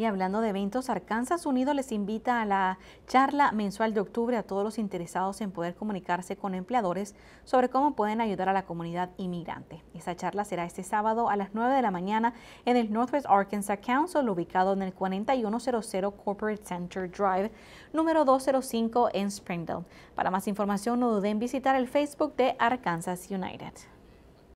Y hablando de eventos, Arkansas Unido les invita a la charla mensual de octubre a todos los interesados en poder comunicarse con empleadores sobre cómo pueden ayudar a la comunidad inmigrante. Esa charla será este sábado a las 9 de la mañana en el Northwest Arkansas Council, ubicado en el 4100 Corporate Center Drive, número 205 en Springdale. Para más información, no duden en visitar el Facebook de Arkansas United.